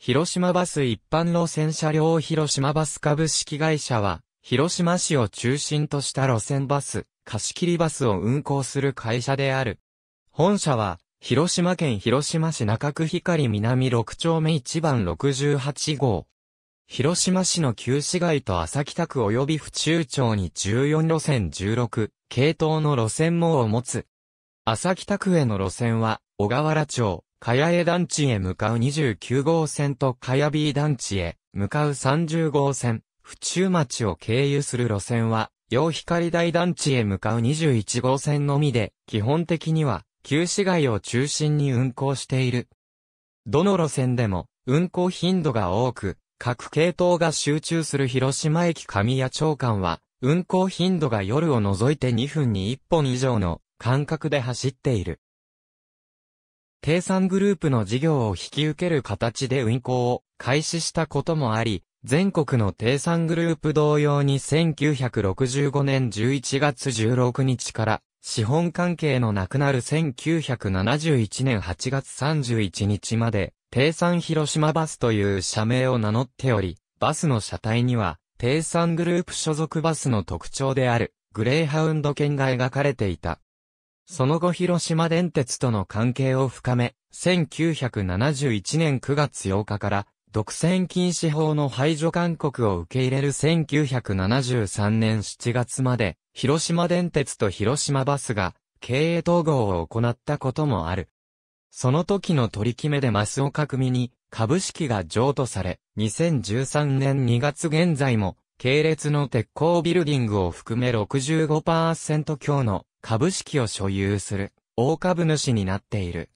広島バス一般路線車両広島バス株式会社は、広島市を中心とした路線バス、貸切バスを運行する会社である。本社は、広島県広島市中区光南6丁目1番68号。広島市の旧市街と浅北区及び府中町に14路線16、系統の路線網を持つ。浅北区への路線は、小河原町、かやえ団地へ向かう29号線とかや B 団地へ向かう30号線、府中町を経由する路線は、陽光台団地へ向かう21号線のみで、基本的には、旧市街を中心に運行している。どの路線でも、運行頻度が多く、各系統が集中する広島駅上谷町間は、運行頻度が夜を除いて2分に1本以上の間隔で走っている。低産グループの事業を引き受ける形で運行を開始したこともあり、全国の低産グループ同様に1965年11月16日から資本関係のなくなる1971年8月31日まで、低産広島バスという社名を名乗っており、バスの車体には、低産グループ所属バスの特徴である、グレーハウンド犬が描かれていた。その後広島電鉄との関係を深め、1971年9月8日から独占禁止法の排除勧告を受け入れる1973年7月まで、広島電鉄と広島バスが経営統合を行ったこともある。その時の取り決めでマスオ革命に株式が譲渡され、2013年2月現在も、系列の鉄鋼ビルディングを含め65%強の株式を所有する、大株主になっている。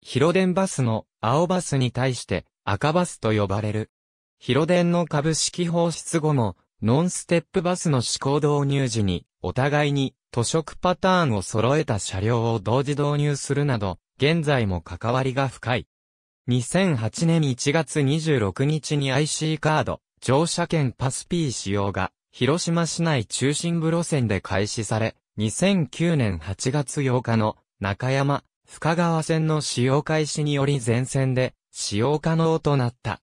広電バスの青バスに対して赤バスと呼ばれる。広電の株式放出後も、ノンステップバスの試行導入時に、お互いに塗色パターンを揃えた車両を同時導入するなど、現在も関わりが深い。2008年1月26日に IC カード、乗車券パス P 使用が、広島市内中心部路線で開始され、2009年8月8日の中山、深川線の使用開始により全線で使用可能となった。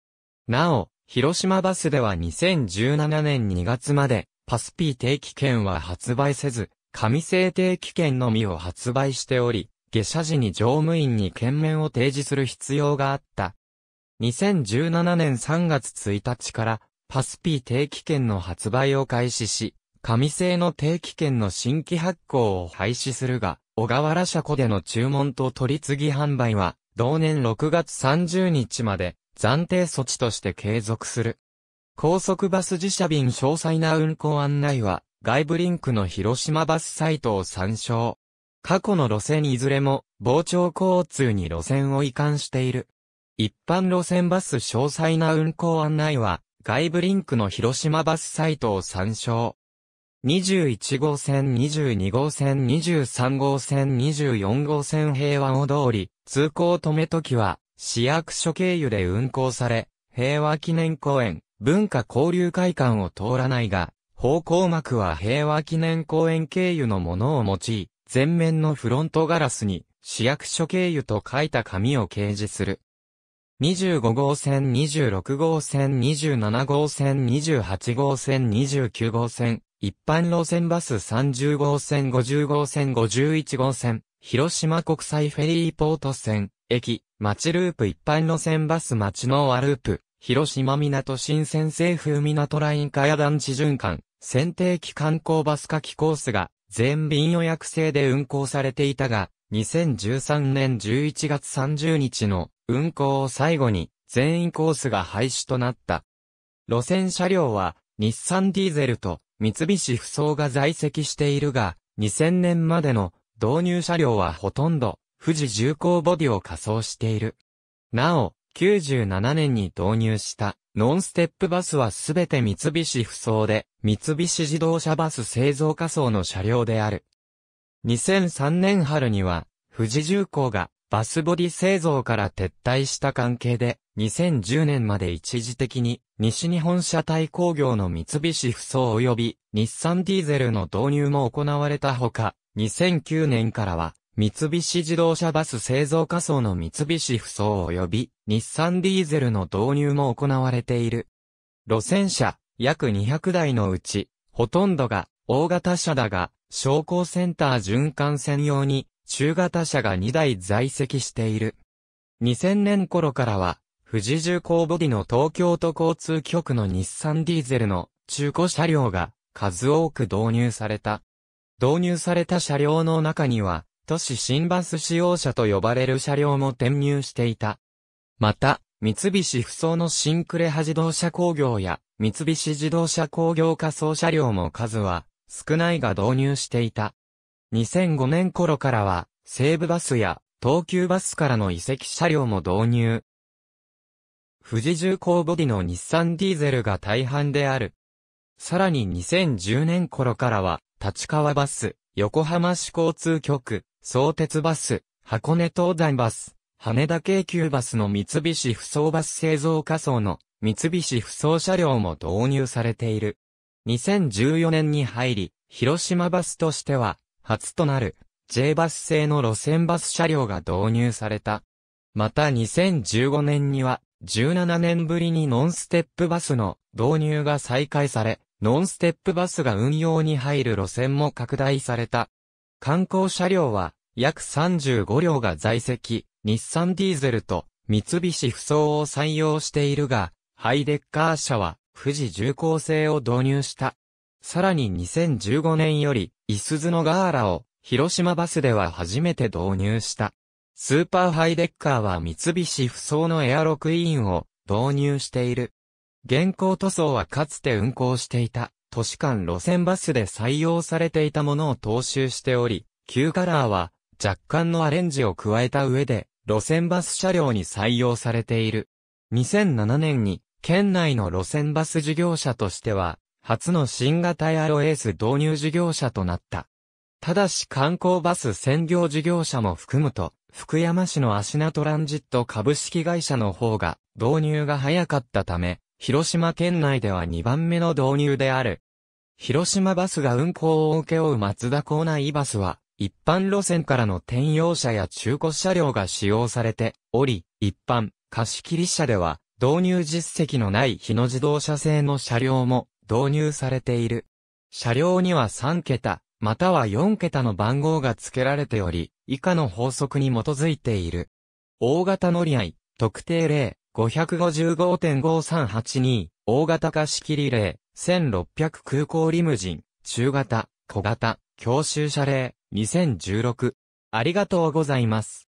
なお、広島バスでは2017年2月までパス P 定期券は発売せず、紙製定期券のみを発売しており、下車時に乗務員に券面を提示する必要があった。2017年3月1日からパス P 定期券の発売を開始し、紙製の定期券の新規発行を廃止するが、小河原車庫での注文と取り次ぎ販売は、同年6月30日まで、暫定措置として継続する。高速バス自社便詳細な運行案内は、外部リンクの広島バスサイトを参照。過去の路線いずれも、傍聴交通に路線を移管している。一般路線バス詳細な運行案内は、外部リンクの広島バスサイトを参照。21号線22号線23号線24号線平和を通り、通行止め時は、市役所経由で運行され、平和記念公園、文化交流会館を通らないが、方向幕は平和記念公園経由のものを用い、前面のフロントガラスに、市役所経由と書いた紙を掲示する。25号線、26号線、27号線、28号線、29号線、一般路線バス30号線50号線51号線、広島国際フェリーポート線、駅、町ループ一般路線バス町のアループ、広島港新線西風港ラインかや団地循環、選定期観光バスかきコースが、全便予約制で運行されていたが、2013年11月30日の運行を最後に全員コースが廃止となった。路線車両は日産ディーゼルと三菱不走が在籍しているが、2000年までの導入車両はほとんど富士重工ボディを仮装している。なお、97年に導入したノンステップバスはすべて三菱不走で、三菱自動車バス製造仮装の車両である。2003年春には、富士重工がバスボディ製造から撤退した関係で、2010年まで一時的に西日本車体工業の三菱不走及び日産ディーゼルの導入も行われたほか、2009年からは、三菱自動車バス製造仮想の三菱不走及び日産ディーゼルの導入も行われている。路線車、約200台のうち、ほとんどが大型車だが、商工センター循環専用に中型車が2台在籍している。2000年頃からは富士重工ボディの東京都交通局の日産ディーゼルの中古車両が数多く導入された。導入された車両の中には、都市新バス使用車と呼ばれる車両も転入していた。また、三菱不走のシンクレハ自動車工業や三菱自動車工業仮想車両も数は少ないが導入していた。2005年頃からは西武バスや東急バスからの移籍車両も導入、富士重工ボディの日産ディーゼルが大半である。さらに2010年頃からは、立川バス、横浜市交通局、相鉄バス、箱根東山バス、羽田京急バスの三菱不走バス製造仮想の三菱不走車両も導入されている。2014年に入り、広島バスとしては、初となる J バス製の路線バス車両が導入された。また2015年には、17年ぶりにノンステップバスの導入が再開され、ノンステップバスが運用に入る路線も拡大された。観光車両は約35両が在籍、日産ディーゼルと三菱不装を採用しているが、ハイデッカー車は富士重工製を導入した。さらに2015年より、イスズのガーラを広島バスでは初めて導入した。スーパーハイデッカーは三菱不走のエアロクイーンを導入している。現行塗装はかつて運行していた都市間路線バスで採用されていたものを踏襲しており、旧カラーは若干のアレンジを加えた上で路線バス車両に採用されている。2007年に県内の路線バス事業者としては初の新型エアロエース導入事業者となった。ただし観光バス専業事業者も含むと福山市のシ名トランジット株式会社の方が導入が早かったため、広島県内では2番目の導入である。広島バスが運行を請け負う松田港内バスは、一般路線からの転用車や中古車両が使用されており、一般、貸切車では、導入実績のない日野自動車製の車両も導入されている。車両には3桁、または4桁の番号が付けられており、以下の法則に基づいている。大型乗り合い、特定例、555.5382、大型貸し切り例、1600空港リムジン、中型、小型、教習車例、2016。ありがとうございます。